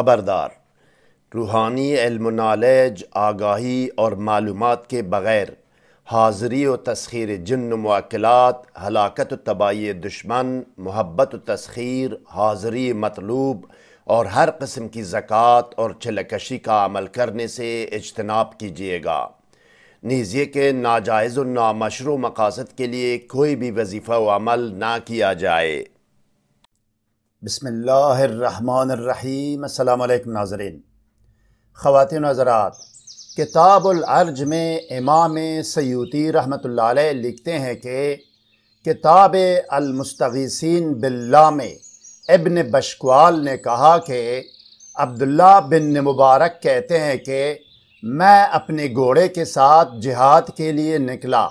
خبردار روحانی علم و نالج آگاہی اور معلومات کے بغیر حاضری و تسخیر جن و واقلات ہلاکت و تباہی دشمن محبت و تسخیر حاضری مطلوب اور ہر قسم کی زکوٰۃ اور چھلکشی کا عمل کرنے سے اجتناب کیجیے گا نیز یہ کہ ناجائز و نامشروع مقاصد کے لیے کوئی بھی وظیفہ و عمل نہ کیا جائے بسم اللہ الرحمن الرحیم السلام علیکم ناظرین خواتین و حضرات کتاب العرج میں امام سیوتی رحمۃ اللہ علیہ لکھتے ہیں کہ کتاب المستغیسین میں ابن بشکوال نے کہا کہ عبداللہ بن مبارک کہتے ہیں کہ میں اپنے گھوڑے کے ساتھ جہاد کے لیے نکلا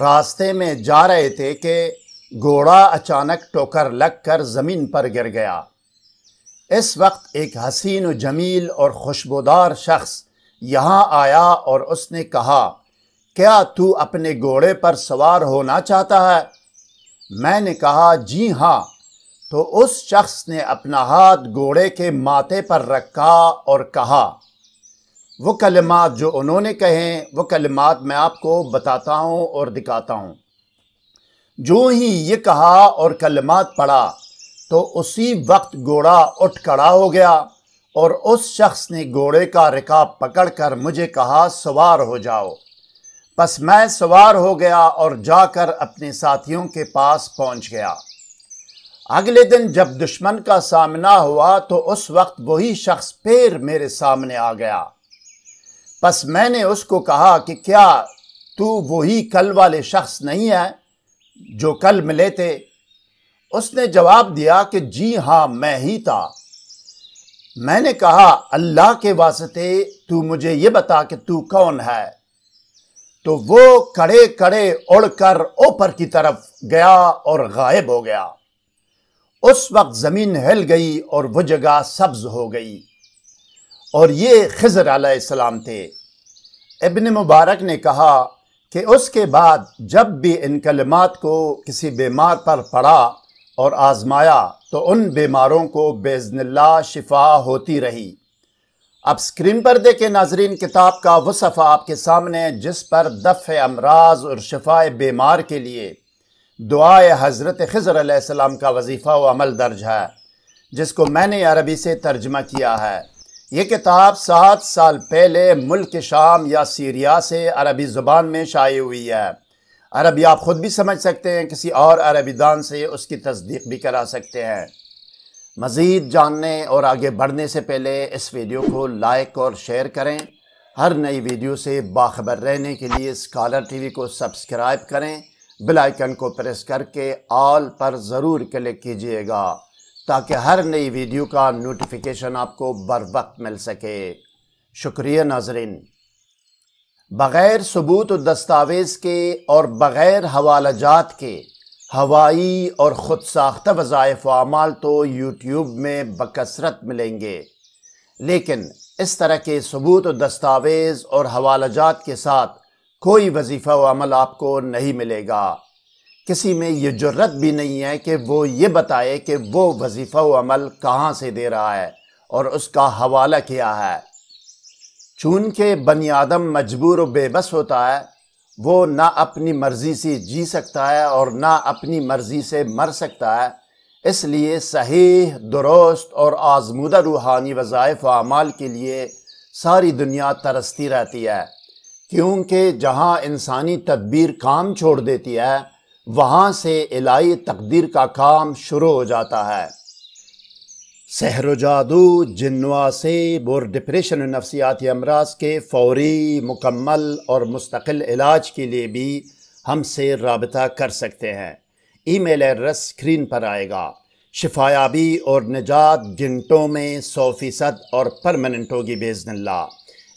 راستے میں جا رہے تھے کہ گھوڑا اچانک ٹوکر لگ کر زمین پر گر گیا اس وقت ایک حسین و جمیل اور خوشبودار شخص یہاں آیا اور اس نے کہا کیا تو اپنے گھوڑے پر سوار ہونا چاہتا ہے میں نے کہا جی ہاں تو اس شخص نے اپنا ہاتھ گھوڑے کے ماتے پر رکھا اور کہا وہ کلمات جو انہوں نے کہیں وہ کلمات میں آپ کو بتاتا ہوں اور دکھاتا ہوں جو ہی یہ کہا اور کلمات پڑا تو اسی وقت گھوڑا اٹھ کھڑا ہو گیا اور اس شخص نے گھوڑے کا رکاب پکڑ کر مجھے کہا سوار ہو جاؤ پس میں سوار ہو گیا اور جا کر اپنے ساتھیوں کے پاس پہنچ گیا اگلے دن جب دشمن کا سامنا ہوا تو اس وقت وہی شخص پھر میرے سامنے آ گیا پس میں نے اس کو کہا کہ کیا تو وہی کل والے شخص نہیں ہے جو کل ملے تھے اس نے جواب دیا کہ جی ہاں میں ہی تھا میں نے کہا اللہ کے واسطے تو مجھے یہ بتا کہ تو کون ہے تو وہ کڑے کڑے اڑ کر اوپر کی طرف گیا اور غائب ہو گیا اس وقت زمین ہل گئی اور وہ جگہ سبز ہو گئی اور یہ خضر علیہ السلام تھے ابن مبارک نے کہا کہ اس کے بعد جب بھی ان کلمات کو کسی بیمار پر پڑا اور آزمایا تو ان بیماروں کو بیزن اللہ شفا ہوتی رہی اب سکرین پر دیکھیں ناظرین کتاب کا وہ صفحہ آپ کے سامنے جس پر دفع امراض اور شفا بیمار کے لیے دعائے حضرت خضر علیہ السلام کا وظیفہ و عمل درج ہے جس کو میں نے عربی سے ترجمہ کیا ہے یہ کتاب سات سال پہلے ملک شام یا سیریا سے عربی زبان میں شائع ہوئی ہے عربی آپ خود بھی سمجھ سکتے ہیں کسی اور عربی دان سے اس کی تصدیق بھی کرا سکتے ہیں مزید جاننے اور آگے بڑھنے سے پہلے اس ویڈیو کو لائک اور شیئر کریں ہر نئی ویڈیو سے باخبر رہنے کے لیے اسکالر ٹی وی کو سبسکرائب کریں بلائکن کو پریس کر کے آل پر ضرور کلک کیجئے گا تاکہ ہر نئی ویڈیو کا نوٹیفیکیشن آپ کو بر وقت مل سکے شکریہ ناظرین بغیر ثبوت و دستاویز کے اور بغیر حوالہ جات کے ہوائی اور خود ساختہ وظائف و اعمال تو یوٹیوب میں بکثرت ملیں گے لیکن اس طرح کے ثبوت و دستاویز اور حوالہ جات کے ساتھ کوئی وظیفہ و عمل آپ کو نہیں ملے گا کسی میں یہ جرت بھی نہیں ہے کہ وہ یہ بتائے کہ وہ وظیفہ و عمل کہاں سے دے رہا ہے اور اس کا حوالہ کیا ہے چونکہ بنی آدم مجبور و بے بس ہوتا ہے وہ نہ اپنی مرضی سے جی سکتا ہے اور نہ اپنی مرضی سے مر سکتا ہے اس لیے صحیح درست اور آزمودہ روحانی وظائف و اعمال کے لیے ساری دنیا ترستی رہتی ہے کیونکہ جہاں انسانی تدبیر کام چھوڑ دیتی ہے وہاں سے الہی تقدیر کا کام شروع ہو جاتا ہے سحر و جادو جنوا سے اور ڈپریشن و نفسیاتی امراض کے فوری مکمل اور مستقل علاج کے لیے بھی ہم سے رابطہ کر سکتے ہیں ای میل ایڈریس اسکرین پر آئے گا شفایابی اور نجات گنٹوں میں سو فیصد اور پرمننٹ کی بیزن اللہ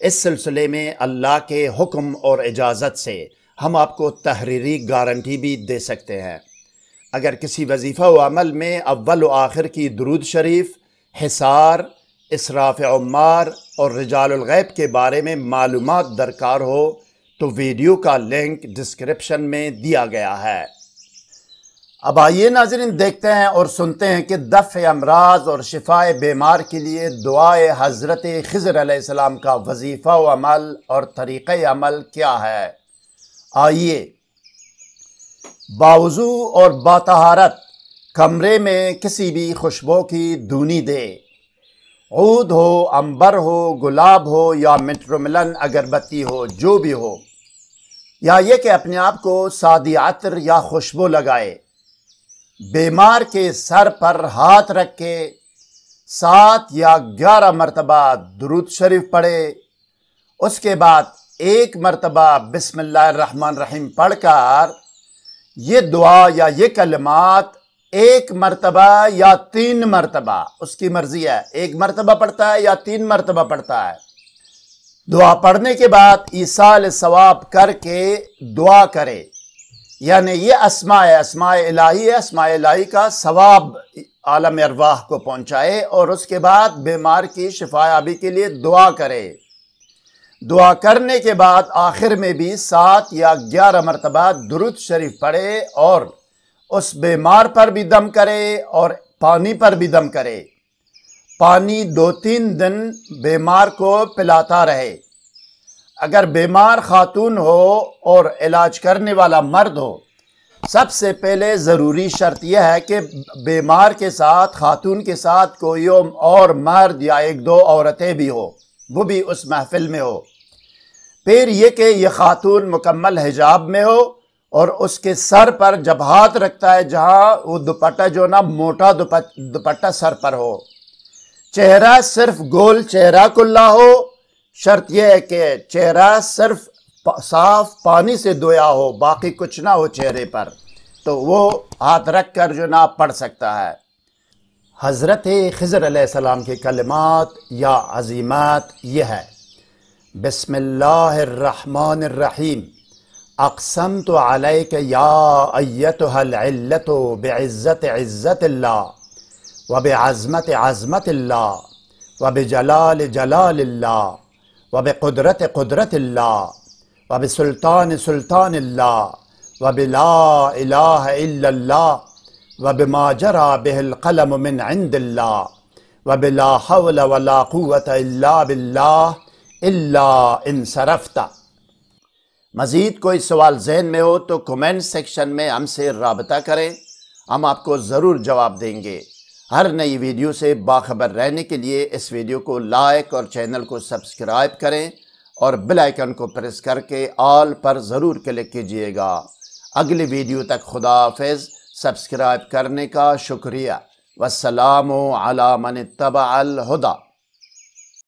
اس سلسلے میں اللہ کے حکم اور اجازت سے ہم آپ کو تحریری گارنٹی بھی دے سکتے ہیں اگر کسی وظیفہ و عمل میں اول و آخر کی درود شریف حصار اسراف عمار اور رجال الغیب کے بارے میں معلومات درکار ہو تو ویڈیو کا لنک ڈسکرپشن میں دیا گیا ہے اب آئیے ناظرین دیکھتے ہیں اور سنتے ہیں کہ دفع امراض اور شفاء بیمار کے لیے دعائے حضرت خضر علیہ السلام کا وظیفہ و عمل اور طریقہ عمل کیا ہے آئیے باوضو اور باتہارت کمرے میں کسی بھی خوشبو کی دونی دے عود ہو امبر ہو گلاب ہو یا منٹروملن اگربتی ہو جو بھی ہو یا یہ کہ اپنے آپ کو سادی عطر یا خوشبو لگائے بیمار کے سر پر ہاتھ رکھے سات یا گیارہ مرتبہ درود شریف پڑھے اس کے بعد ایک مرتبہ بسم اللہ الرحمن الرحیم پڑھ کر یہ دعا یا یہ کلمات ایک مرتبہ یا تین مرتبہ اس کی مرضی ہے ایک مرتبہ پڑھتا ہے یا تین مرتبہ پڑھتا ہے دعا پڑھنے کے بعد ایسال ثواب کر کے دعا کرے یعنی یہ اسماء اسماء الہی ہے اسماء الہی کا ثواب عالم ارواح کو پہنچائے اور اس کے بعد بیمار کی شفا یابی کے لیے دعا کرے دعا کرنے کے بعد آخر میں بھی سات یا گیارہ مرتبہ درود شریف پڑے اور اس بیمار پر بھی دم کرے اور پانی پر بھی دم کرے پانی دو تین دن بیمار کو پلاتا رہے اگر بیمار خاتون ہو اور علاج کرنے والا مرد ہو سب سے پہلے ضروری شرط یہ ہے کہ بیمار کے ساتھ خاتون کے ساتھ کوئی اور مرد یا ایک دو عورتیں بھی ہو وہ بھی اس محفل میں ہو پھر یہ کہ یہ خاتون مکمل حجاب میں ہو اور اس کے سر پر جب ہاتھ رکھتا ہے جہاں وہ دوپٹہ جو نا موٹا دوپٹہ سر پر ہو چہرہ صرف گول چہرہ کلا ہو شرط یہ ہے کہ چہرہ صرف صاف پانی سے دھویا ہو باقی کچھ نہ ہو چہرے پر تو وہ ہاتھ رکھ کر جو نا پڑ سکتا ہے حضرت خضر علیہ السلام کے کلمات یا عظیمات یہ ہے بسم اللہ الرحمن الرحیم اقسم تو علیہ یا الت العلت بعزت عزت اللہ و عظمت عظمت اللہ و جلال جلال اللہ و قدرت قدرت اللہ و سلطان سلطان اللہ و بلا الہ الا اللہ وَبِمَا جَرَى بِهِ الْقَلَمُ مِنْ عِنْدِ اللَّهِ وَبِلَا حَوْلَ وَلَا قُوَّةَ إِلَّا بِاللَّهِ إِلَّا إِنْ سَرَفْتَ مزید کوئی سوال ذہن میں ہو تو کومنٹ سیکشن میں ہم سے رابطہ کریں ہم آپ کو ضرور جواب دیں گے ہر نئی ویڈیو سے باخبر رہنے کے لیے اس ویڈیو کو لائک اور چینل کو سبسکرائب کریں اور بل آئیکن کو پریس کر کے آل پر ضرور کلک کیجئے گا اگلی ویڈیو تک خدا حافظ سبسکرائب کرنے کا شکریہ والسلام علی من اتبع الحدا